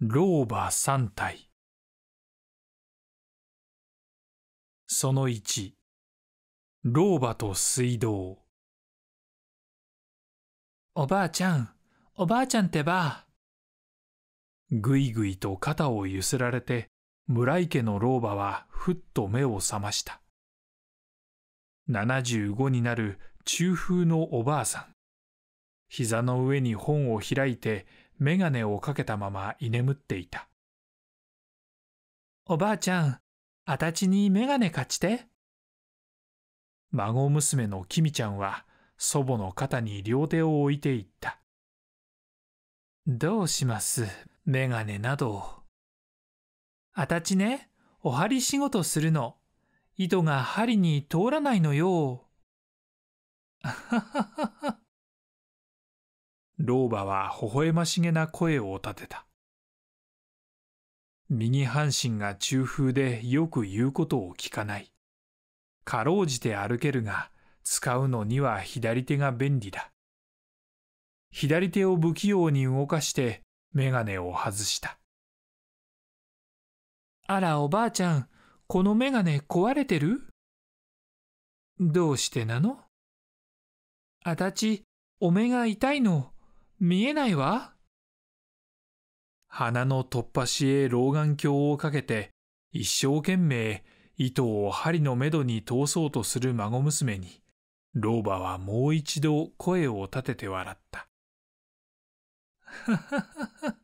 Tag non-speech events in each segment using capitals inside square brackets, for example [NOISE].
老婆3体その1老婆と水道おばあちゃんおばあちゃんってばぐいぐいと肩をゆすられて村井家の老婆はふっと目を覚ました75になる中風のおばあさん膝の上に本を開いて眼鏡をかけたまま居眠っていた。おばあちゃん、あたちに眼鏡貸して。孫娘のきみちゃんは祖母の肩に両手を置いていった。どうします、眼鏡など。あたちね、お針仕事するの。糸が針に通らないのよ。あはははは。老婆は微笑ましげな声を立てた。右半身が中風でよく言うことを聞かない。かろうじて歩けるが、使うのには左手が便利だ。左手を不器用に動かして、メガネを外した。あら、おばあちゃん、このメガネ壊れてるどうしてなのあたち、お目が痛いの。見えないわ。鼻の突破しへ老眼鏡をかけて、一生懸命糸を針のめどに通そうとする孫娘に、老婆はもう一度声を立てて笑った。[LAUGHS]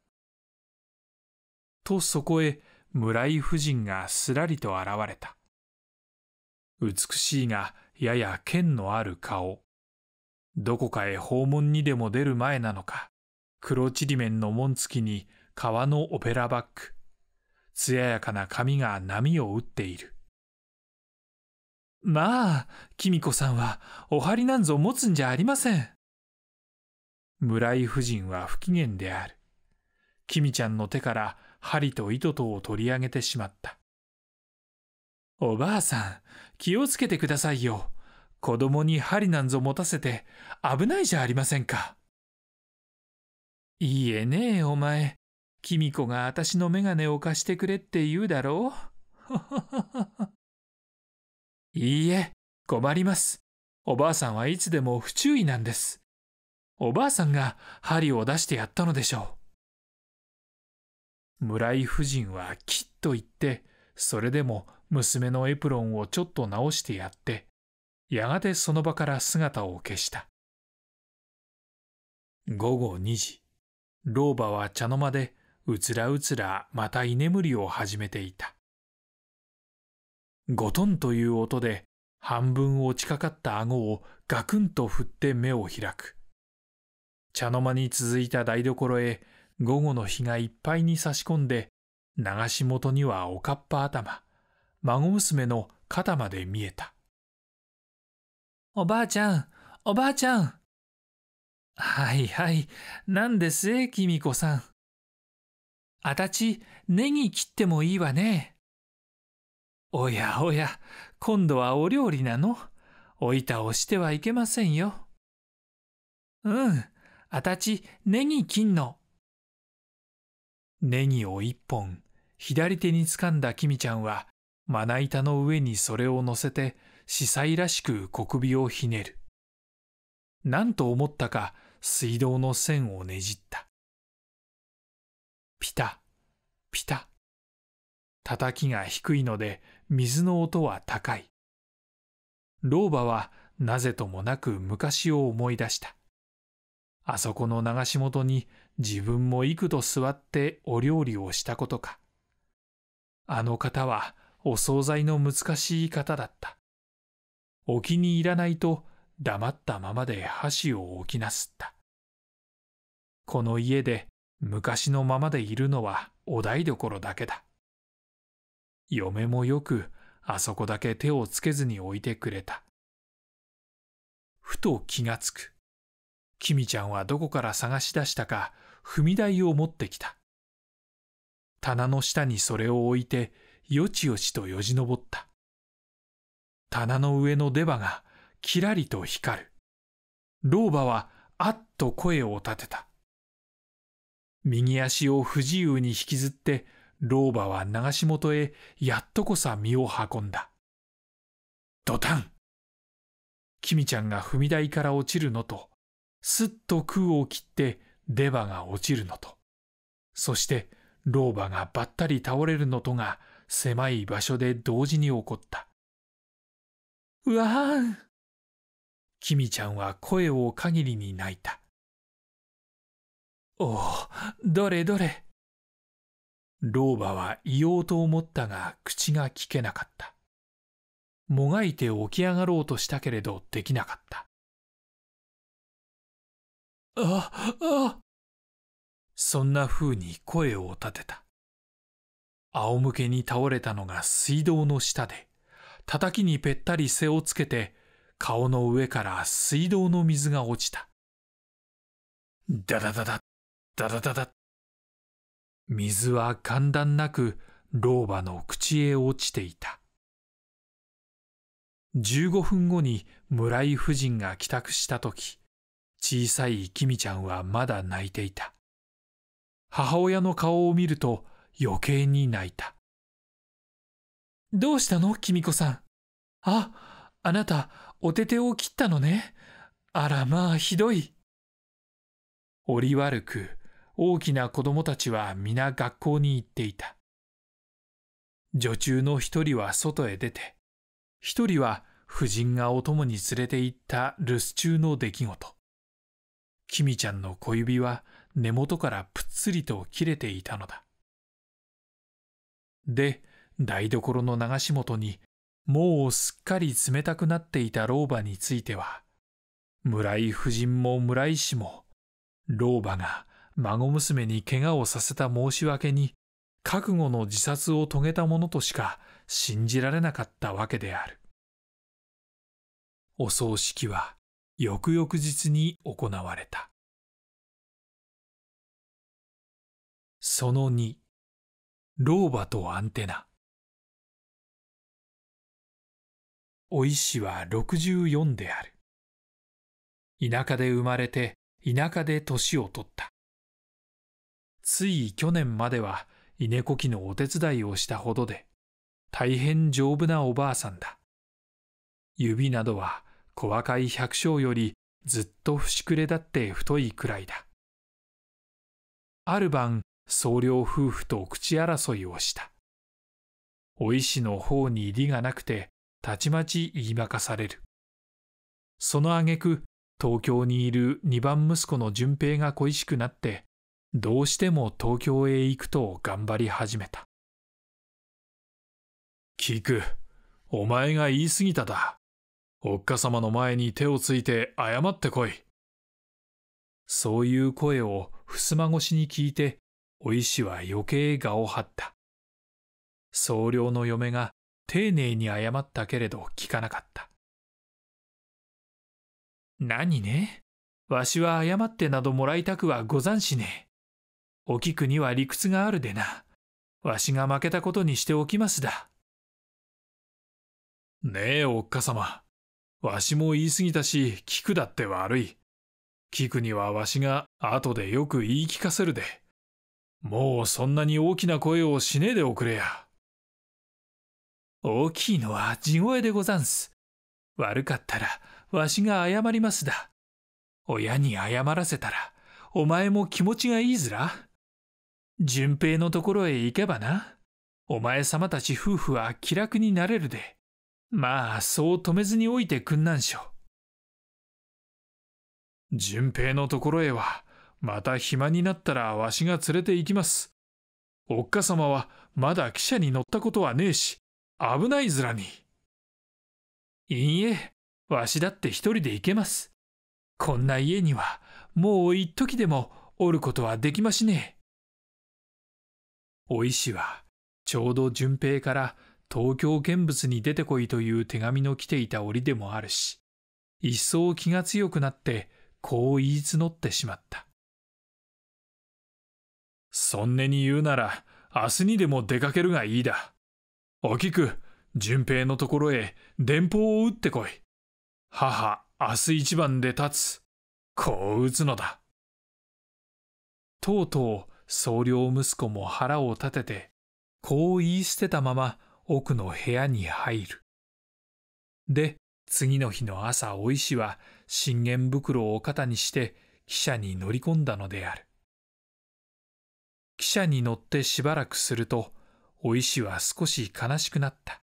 とそこへ村井夫人がすらりと現れた。美しいがやや剣のある顔。どこかへ訪問にでも出る前なのか、黒ちりめんの紋付きに革のオペラバッグ、艶やかな髪が波を打っている。まあ、きみこさんは、お針なんぞ持つんじゃありません。村井夫人は不機嫌である。きみちゃんの手から針と糸とを取り上げてしまった。おばあさん、気をつけてくださいよ。子供に針なんぞ持たせて危ないじゃありませんか。いいえねえお前、キミコが私の眼鏡を貸してくれって言うだろう [LAUGHS] いいえ、困ります。おばあさんはいつでも不注意なんです。おばあさんが針を出してやったのでしょう。村井夫人はきっと言って、それでも娘のエプロンをちょっと直してやって、やがてその場から姿を消した午後2時老婆は茶の間でうつらうつらまた居眠りを始めていたゴトンという音で半分落ちかかった顎をガクンと振って目を開く茶の間に続いた台所へ午後の日がいっぱいに差し込んで流し元にはおかっぱ頭孫娘の肩まで見えたおばあちゃん、おばあちゃん。はいはい、なんですえ、きみこさん。あたち、ネギ切ってもいいわね。おやおや、今度はお料理なのおいたをしてはいけませんよ。うん、あたち、ネギ切んの。ネギを一本、左手につかんだきみちゃんは、まな板の上にそれを乗せて、司祭らしく小首をひねる。なんと思ったか水道の線をねじった。ピタ、ピタ。叩きが低いので水の音は高い。老婆はなぜともなく昔を思い出した。あそこの流し元に自分も幾度座ってお料理をしたことか。あの方はお惣菜の難しい方だった。お気に入らないと黙ったままで箸を置きなすった。この家で昔のままでいるのはお台所だけだ。嫁もよくあそこだけ手をつけずに置いてくれた。ふと気がつく。きみちゃんはどこから探し出したか踏み台を持ってきた。棚の下にそれを置いてよちよちとよじ登った。棚の上の出刃がきらりと光る。老婆はあっと声を立てた。右足を不自由に引きずって、老婆は流し元へやっとこさ身を運んだ。ドタンキミちゃんが踏み台から落ちるのと、すっと空を切って出刃が落ちるのと、そして老婆がばったり倒れるのとが狭い場所で同時に起こった。うわあ。キミちゃんは声を限りに泣いた。おお、どれどれ。老婆は言おうと思ったが口が聞けなかった。もがいて起き上がろうとしたけれどできなかった。あ、あ。そんな風に声を立てた。仰向けに倒れたのが水道の下で叩きにぺったり背をつけて、顔の上から水道の水が落ちた。ダダダダ、ダダダダ。水は簡単なく老婆の口へ落ちていた。15分後に村井夫人が帰宅した時、小さいきみちゃんはまだ泣いていた。母親の顔を見ると余計に泣いた。どうしたのきみこさん。あ、あなた、おててを切ったのね。あらまあ、ひどい。折り悪く、大きな子供たちは皆学校に行っていた。女中の一人は外へ出て、一人は夫人がお供に連れて行った留守中の出来事。きみちゃんの小指は根元からぷっつりと切れていたのだ。で、台所の流し元にもうすっかり冷たくなっていた老婆については村井夫人も村井氏も老婆が孫娘に怪我をさせた申し訳に覚悟の自殺を遂げたものとしか信じられなかったわけであるお葬式は翌々日に行われたその2老婆とアンテナお医師は64である。田舎で生まれて、田舎で年を取った。つい去年までは稲子機のお手伝いをしたほどで、大変丈夫なおばあさんだ。指などは細かい百姓よりずっと節くれだって太いくらいだ。ある晩、僧侶夫婦と口争いをした。お医師の方に利がなくて、たちまち言い負かされる。その挙句、東京にいる2番息子の淳平が恋しくなって、どうしても東京へ行くと頑張り始めた。聞く、お前が言い過ぎただ。おっかさまの前に手をついて謝ってこい。そういう声を襖越しに聞いて、お医師は余計顔を張った。僧侶の嫁が丁寧に謝ったけれど聞かなかった。何ねわしは謝ってなどもらいたくはござんしねえ。お菊には理屈があるでな。わしが負けたことにしておきますだ。ねえ、おっかさま。わしも言い過ぎたし、菊だって悪い。菊にはわしが後でよく言い聞かせるで。もうそんなに大きな声をしねえでおくれや。大きいのは地声でござんす。悪かったら、わしが謝りますだ。親に謝らせたら、お前も気持ちがいいずら。順平のところへ行けばな。お前様たち夫婦は気楽になれるで。まあ、そう止めずにおいてくんなんしょ。順平のところへは、また暇になったらわしが連れて行きます。おっか様はまだ汽車に乗ったことはねえし、危ないずらに。いいえ、わしだって一人で行けます。こんな家には、もう一時でもおることはできましねえ。お師は、ちょうど淳平から東京見物に出てこいという手紙の来ていた折でもあるし、一層気が強くなって、こう言い募ってしまった。そんねに言うなら、明日にでも出かけるがいいだ。おきく、順平のところへ電報を打ってこい。母、明日一番で立つ。こう打つのだ。とうとう、総領息子も腹を立てて、こう言い捨てたまま奥の部屋に入る。で、次の日の朝、お石は信玄袋を肩にして、汽車に乗り込んだのである。汽車に乗ってしばらくすると、お石は少し悲しくなった。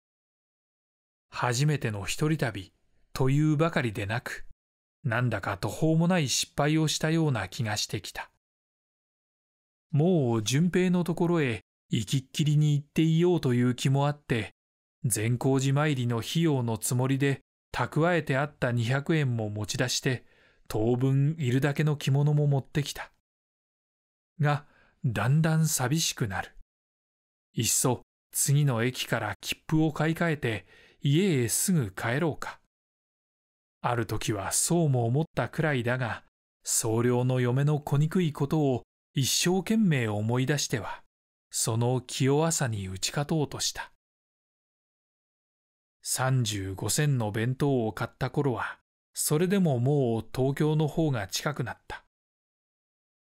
初めての一人旅というばかりでなく、なんだか途方もない失敗をしたような気がしてきた。もう淳平のところへ行きっきりに行っていようという気もあって、善光寺参りの費用のつもりで蓄えてあった200円も持ち出して、当分いるだけの着物も持ってきた。が、だんだん寂しくなる。いっそ次の駅から切符を買い替えて家へすぐ帰ろうか。ある時はそうも思ったくらいだが、総領の嫁の子憎いことを一生懸命思い出しては、その清朝に打ち勝とうとした。35銭の弁当を買った頃は、それでももう東京の方が近くなった。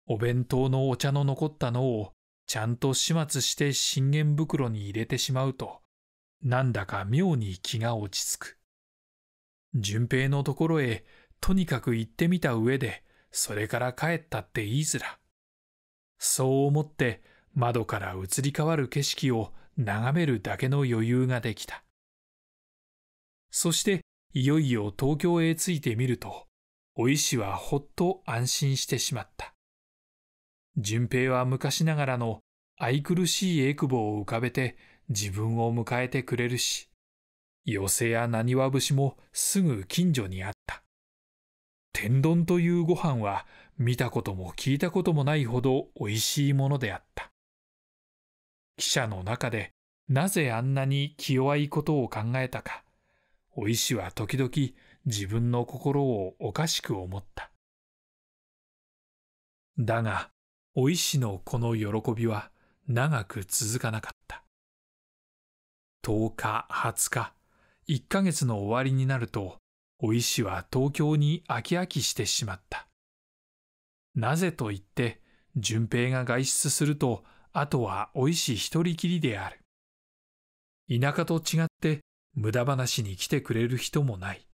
お弁当のお茶の残ったのをちゃんと始末して信玄袋に入れてしまうと、なんだか妙に気が落ち着く。淳平のところへとにかく行ってみた上で、それから帰ったっていいずら。そう思って窓から移り変わる景色を眺めるだけの余裕ができた。そしていよいよ東京へ着いてみると、お医師はほっと安心してしまった。淳平は昔ながらの愛くるしいえくぼを浮かべて自分を迎えてくれるし、寄せやなにわ節もすぐ近所にあった。天丼というご飯は見たことも聞いたこともないほど美味しいものであった。記者の中でなぜあんなに気弱いことを考えたか、お医師は時々自分の心をおかしく思った。だが、お医師のこの喜びは長く続かなかった。10日、20日、1ヶ月の終わりになると、お医師は東京に飽き飽きしてしまった。なぜと言って、淳平が外出すると、あとはお医師一人きりである。田舎と違って、無駄話に来てくれる人もない。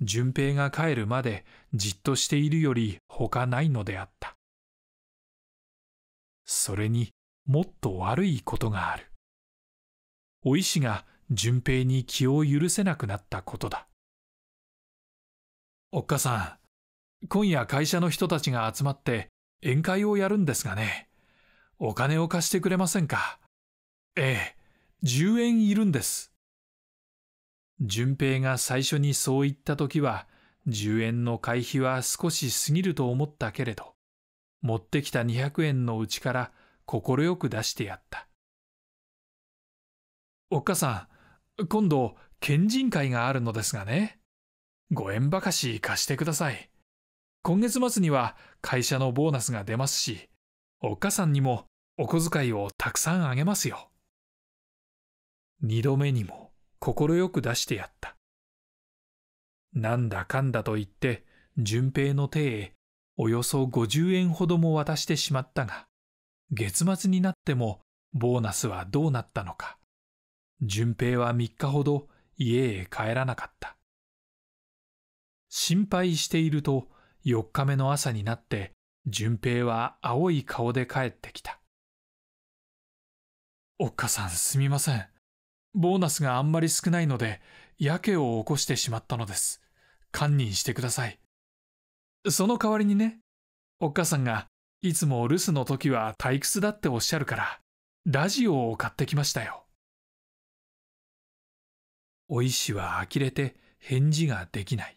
淳平が帰るまでじっとしているより他ないのであった。それにもっと悪いことがあるお医師が淳平に気を許せなくなったことだおっかさん今夜会社の人たちが集まって宴会をやるんですがねお金を貸してくれませんかええ10円いるんです淳平が最初にそう言った時は10円の会費は少し過ぎると思ったけれど持ってきた200円のうちから快く出してやった。おっかさん、今度、県人会があるのですがね。5円ばかし貸してください。今月末には会社のボーナスが出ますし、おっかさんにもお小遣いをたくさんあげますよ。二度目にも快く出してやった。なんだかんだと言って、淳平の手へおよそ50円ほども渡してしまったが、月末になってもボーナスはどうなったのか。淳平は3日ほど家へ帰らなかった。心配していると4日目の朝になって淳平は青い顔で帰ってきた。おっかさんすみません。ボーナスがあんまり少ないので、やけを起こしてしまったのです。堪忍してください。その代わりにね、おっかさんがいつも留守の時は退屈だっておっしゃるから、ラジオを買ってきましたよ。お医師は呆れて返事ができない。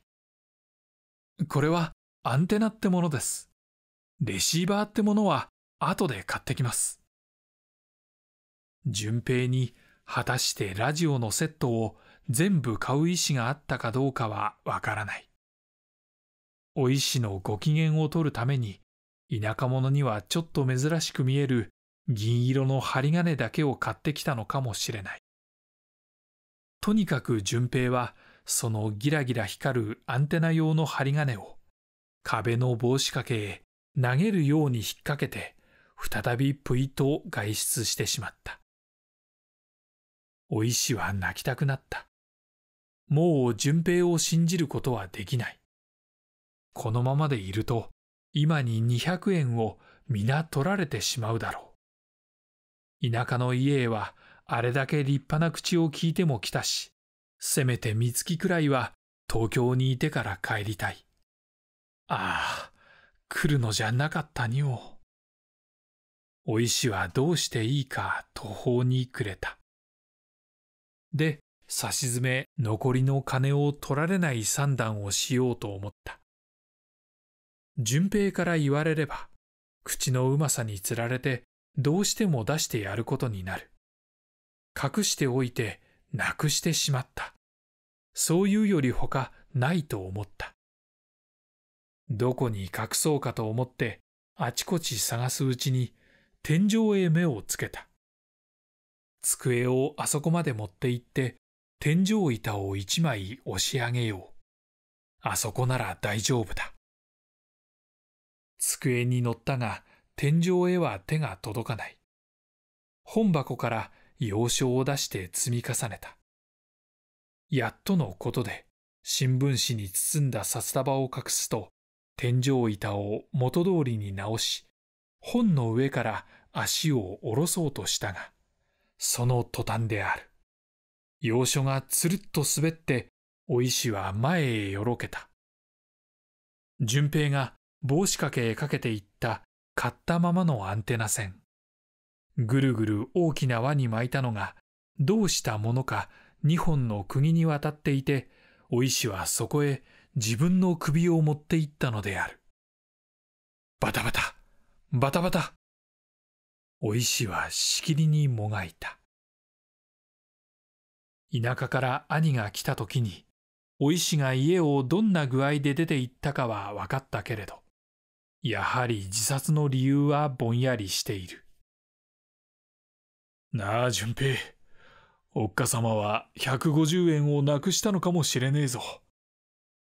これはアンテナってものです。レシーバーってものは後で買ってきます。順平に果たしてラジオのセットを全部買う意思があったかどうかはわからない。お医師のご機嫌を取るために田舎者にはちょっと珍しく見える銀色の針金だけを買ってきたのかもしれないとにかく淳平はそのギラギラ光るアンテナ用の針金を壁の帽子掛けへ投げるように引っ掛けて再びぷいと外出してしまったお医師は泣きたくなったもう淳平を信じることはできないこのままでいると今に200円を皆取られてしまうだろう。田舎の家へはあれだけ立派な口を聞いても来たし、せめて三月くらいは東京にいてから帰りたい。ああ、来るのじゃなかったにょおお石はどうしていいか途方に暮れた。で、差し詰め残りの金を取られない算段をしようと思った。順平から言われれば、口のうまさにつられて、どうしても出してやることになる。隠しておいて、なくしてしまった。そういうよりほかないと思った。どこに隠そうかと思って、あちこち探すうちに、天井へ目をつけた。机をあそこまで持って行って、天井板を一枚押し上げよう。あそこなら大丈夫だ。机に乗ったが、天井へは手が届かない。本箱から洋書を出して積み重ねた。やっとのことで、新聞紙に包んだ札束を隠すと、天井板を元通りに直し、本の上から足を下ろそうとしたが、その途端である。洋書がつるっと滑って、お石は前へよろけた。淳平が帽子掛けへかけていった買ったままのアンテナ線。ぐるぐる大きな輪に巻いたのが、どうしたものか2本の釘に渡っていて、お医師はそこへ自分の首を持っていったのである。バタバタ、バタバタ。お石はしきりにもがいた。田舎から兄が来た時に、お医師が家をどんな具合で出て行ったかは分かったけれど、やはり自殺の理由はぼんやりしている。なあ、淳平。おっかさまは150円をなくしたのかもしれねえぞ。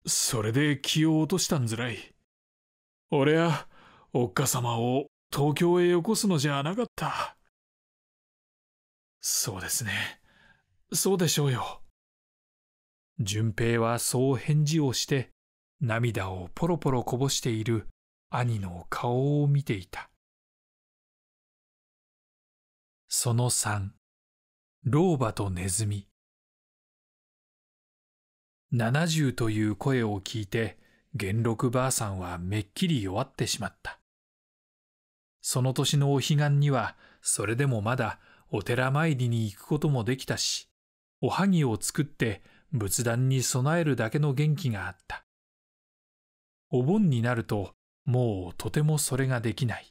それで気を落としたんずらい。俺は、おっかさまを東京へよこすのじゃなかった。そうですね。そうでしょうよ。淳平はそう返事をして、涙をポロポロこぼしている兄の顔を見ていた。その3、老婆とネズミ。70という声を聞いて、元禄ばあさんはめっきり弱ってしまった。その年のお彼岸には、それでもまだお寺参りに行くこともできたし、おはぎを作って仏壇に備えるだけの元気があった。お盆になるともうとてもそれができない。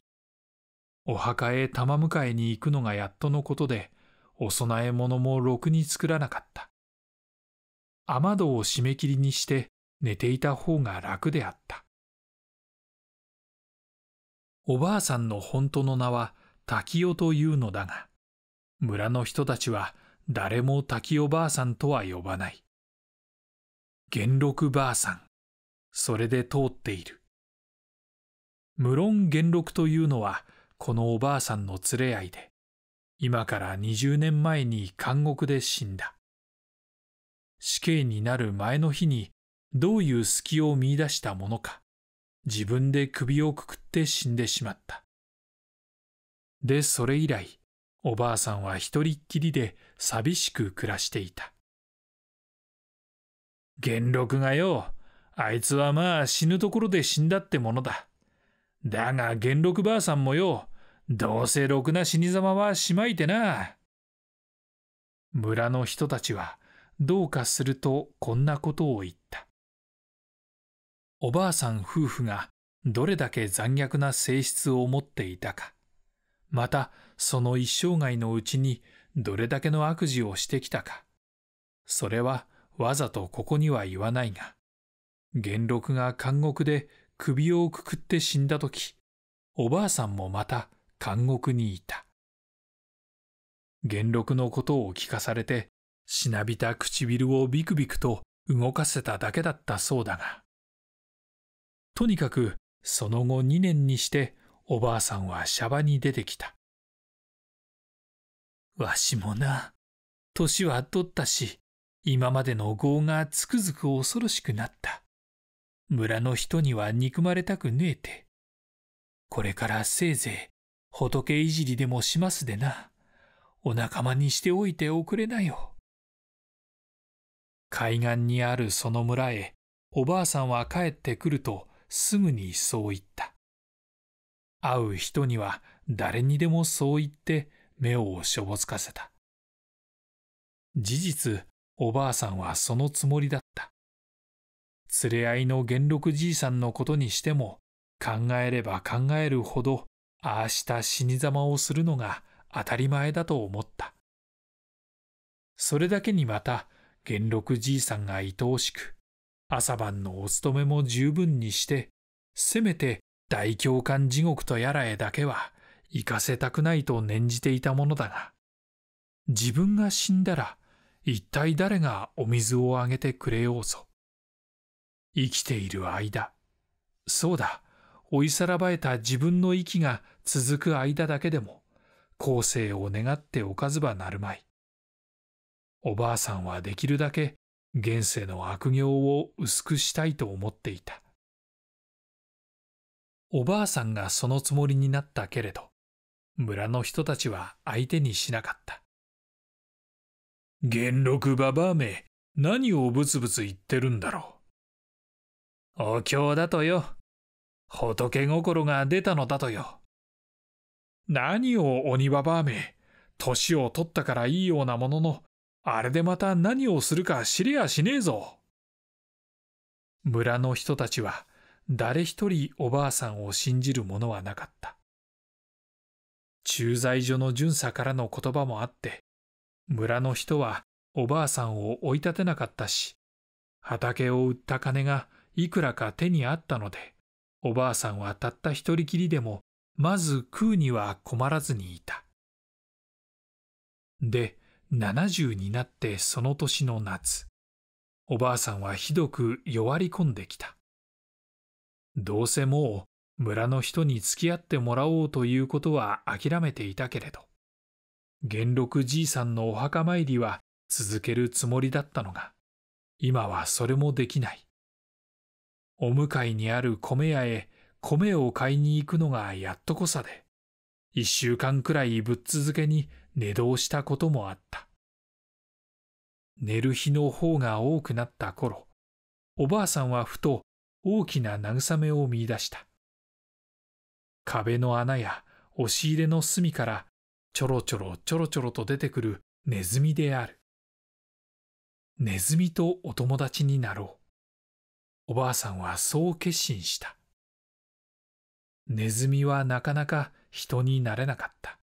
お墓へ玉迎えに行くのがやっとのことで、お供え物もろくに作らなかった。雨戸を締め切りにして寝ていた方が楽であった。おばあさんの本当の名は滝代というのだが、村の人たちは誰も滝おばあさんとは呼ばない。元禄ばあさん、それで通っている。無論元禄というのはこのおばあさんの連れ合いで今から20年前に監獄で死んだ死刑になる前の日にどういう隙を見出したものか自分で首をくくって死んでしまったでそれ以来おばあさんは一人っきりで寂しく暮らしていた元禄がよあいつはまあ死ぬところで死んだってものだだが元禄ばあさんもよ、どうせろくな死にざまはしまいてな。村の人たちは、どうかするとこんなことを言った。おばあさん夫婦がどれだけ残虐な性質を持っていたか、またその一生涯のうちにどれだけの悪事をしてきたか、それはわざとここには言わないが、元禄が監獄で首をくくって死んだ時、おばあさんもまた監獄にいた。元禄のことを聞かされて、しなびた唇をビクビクと動かせただけだったそうだが。とにかく、その後2年にして、おばあさんはシャバに出てきた。わしもな、年は取ったし、今までの業がつくづく恐ろしくなった。村の人には憎まれたくねえて。これからせいぜい仏いじりでもしますでな。お仲間にしておいておくれなよ。海岸にあるその村へ、おばあさんは帰ってくるとすぐにそう言った。会う人には誰にでもそう言って目をしょぼつかせた。事実、おばあさんはそのつもりだった。連れ合いの元禄じいさんのことにしても、考えれば考えるほど、ああした死にざまをするのが当たり前だと思った。それだけにまた、元禄じいさんが愛おしく、朝晩のお勤めも十分にして、せめて大教官地獄とやらへだけは行かせたくないと念じていたものだが、自分が死んだら一体誰がお水をあげてくれようぞ。生きている間そうだ追いさらばえた自分の息が続く間だけでも後世を願っておかずばなるまいおばあさんはできるだけ現世の悪行を薄くしたいと思っていたおばあさんがそのつもりになったけれど村の人たちは相手にしなかった元禄ババアめ何をブツブツ言ってるんだろうお経だとよ。仏心が出たのだとよ。何を鬼ババアめ、年を取ったからいいようなものの、あれでまた何をするか知りやしねえぞ。村の人たちは、誰一人おばあさんを信じる者はなかった。駐在所の巡査からの言葉もあって、村の人はおばあさんを追い立てなかったし、畑を売った金がいくらか手にあったので、おばあさんはたった一人きりでも、まず食うには困らずにいた。で、70になってその年の夏、おばあさんはひどく弱り込んできた。どうせもう村の人に付き合ってもらおうということは諦めていたけれど、元禄じいさんのお墓参りは続けるつもりだったのが、今はそれもできない。お向かいにある米屋へ米を買いに行くのがやっとこさで、一週間くらいぶっ続けに寝堂したこともあった。寝る日の方が多くなった頃、おばあさんはふと大きな慰めを見出した。壁の穴や押し入れの隅からちょろちょろちょろちょろと出てくるネズミである。ネズミとお友達になろう。おばあさんはそう決心した。ネズミはなかなか人になれなかった。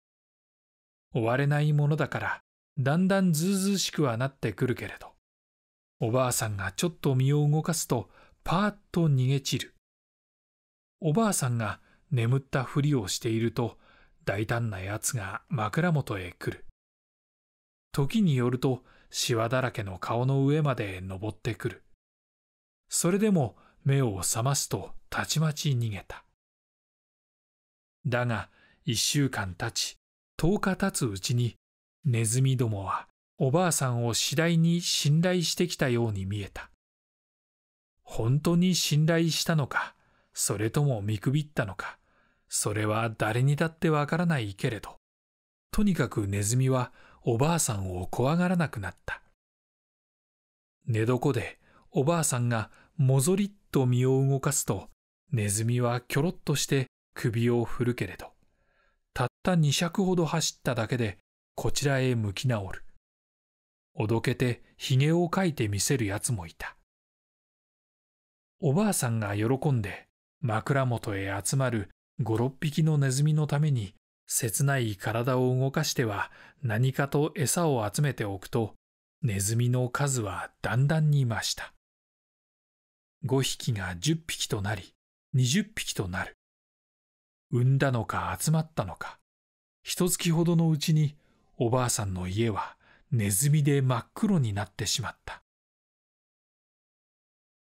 追われないものだから、だんだんずうずうしくはなってくるけれど、おばあさんがちょっと身を動かすと、パーッと逃げ散る。おばあさんが眠ったふりをしていると、大胆なやつが枕元へ来る。時によると、しわだらけの顔の上まで登ってくる。それでも目を覚ますとたちまち逃げただが1週間たち10日経つうちにネズミどもはおばあさんを次第に信頼してきたように見えた本当に信頼したのかそれとも見くびったのかそれは誰にだってわからないけれどとにかくネズミはおばあさんを怖がらなくなった寝床でおばあさんがもぞりっと身を動かすとネズミはきょろっとして首を振るけれどたった2尺ほど走っただけでこちらへ向き直るおどけてひげをかいてみせるやつもいたおばあさんが喜んで枕元へ集まる56匹のネズミのために切ない体を動かしては何かと餌を集めておくとネズミの数はだんだんに増した5匹が10匹となり、20匹となる。産んだのか集まったのか、一月ほどのうちにおばあさんの家はネズミで真っ黒になってしまった。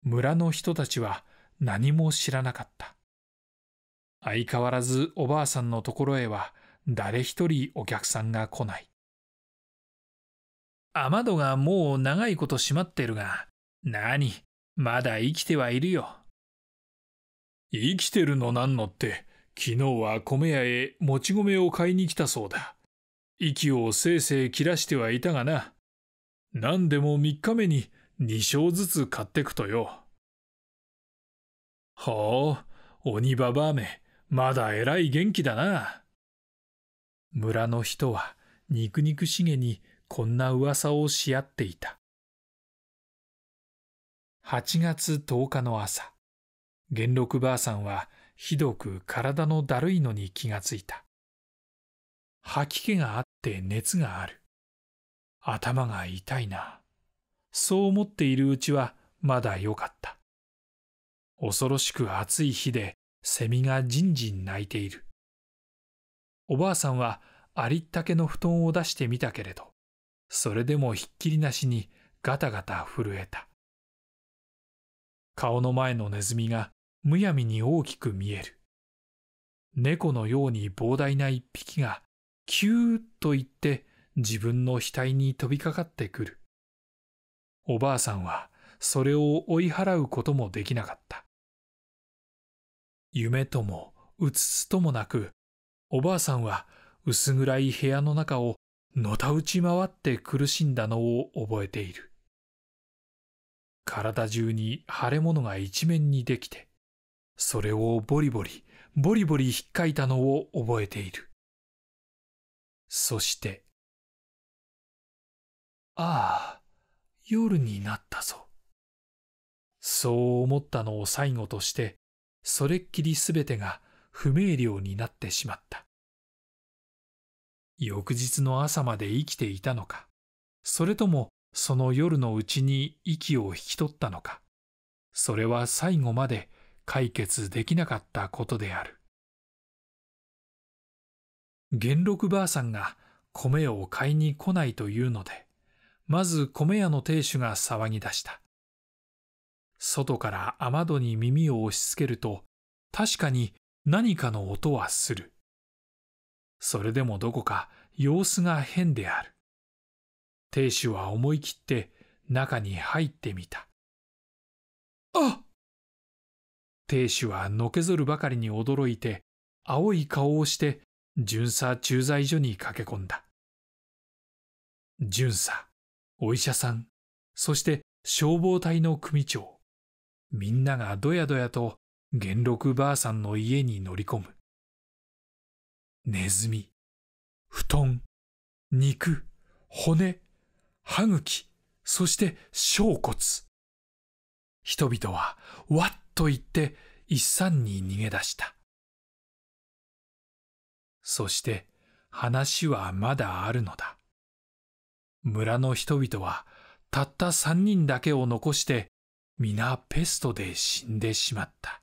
村の人たちは何も知らなかった。相変わらずおばあさんのところへは誰一人お客さんが来ない。雨戸がもう長いこと閉まってるが、何、まだ生きてはいるよ。生きてるのなんのって、昨日は米屋へもち米を買いに来たそうだ。息をせいせい切らしてはいたがな。何でも3日目に2升ずつ買ってくとよ。ほう、鬼ババアめ、まだえらい元気だな。村の人は、肉肉しげにこんな噂をし合っていた。8月10日の朝、元禄ばあさんはひどく体のだるいのに気がついた。吐き気があって熱がある。頭が痛いな。そう思っているうちはまだ良かった。恐ろしく暑い日でセミがじんじん鳴いている。おばあさんはありったけの布団を出してみたけれど、それでもひっきりなしにガタガタ震えた。顔の前のネズミがむやみに大きく見える。猫のように膨大な一匹が、キューッと言って自分の額に飛びかかってくる。おばあさんはそれを追い払うこともできなかった。夢ともうつつともなく、おばあさんは薄暗い部屋の中をのたうち回って苦しんだのを覚えている。体中に腫れ物が一面にできて、それをボリボリ、ボリボリひっかいたのを覚えている。そして、ああ、夜になったぞ。そう思ったのを最後として、それっきりすべてが不明瞭になってしまった。翌日の朝まで生きていたのか、それともその夜のうちに息を引き取ったのかそれは最後まで解決できなかったことである元禄ばあさんが米を買いに来ないというのでまず米屋の亭主が騒ぎ出した外から雨戸に耳を押し付けると確かに何かの音はするそれでもどこか様子が変である亭主は思い切って中に入ってみた。あ亭主はのけぞるばかりに驚いて、青い顔をして、巡査駐在所に駆け込んだ。巡査、お医者さん、そして消防隊の組長、みんながどやどやと元禄ばあさんの家に乗り込む。ネズミ、布団、肉、骨、歯茎、そして小骨。人々は、わっと言って、一山に逃げ出した。そして、話はまだあるのだ。村の人々は、たった三人だけを残して、皆ペストで死んでしまった。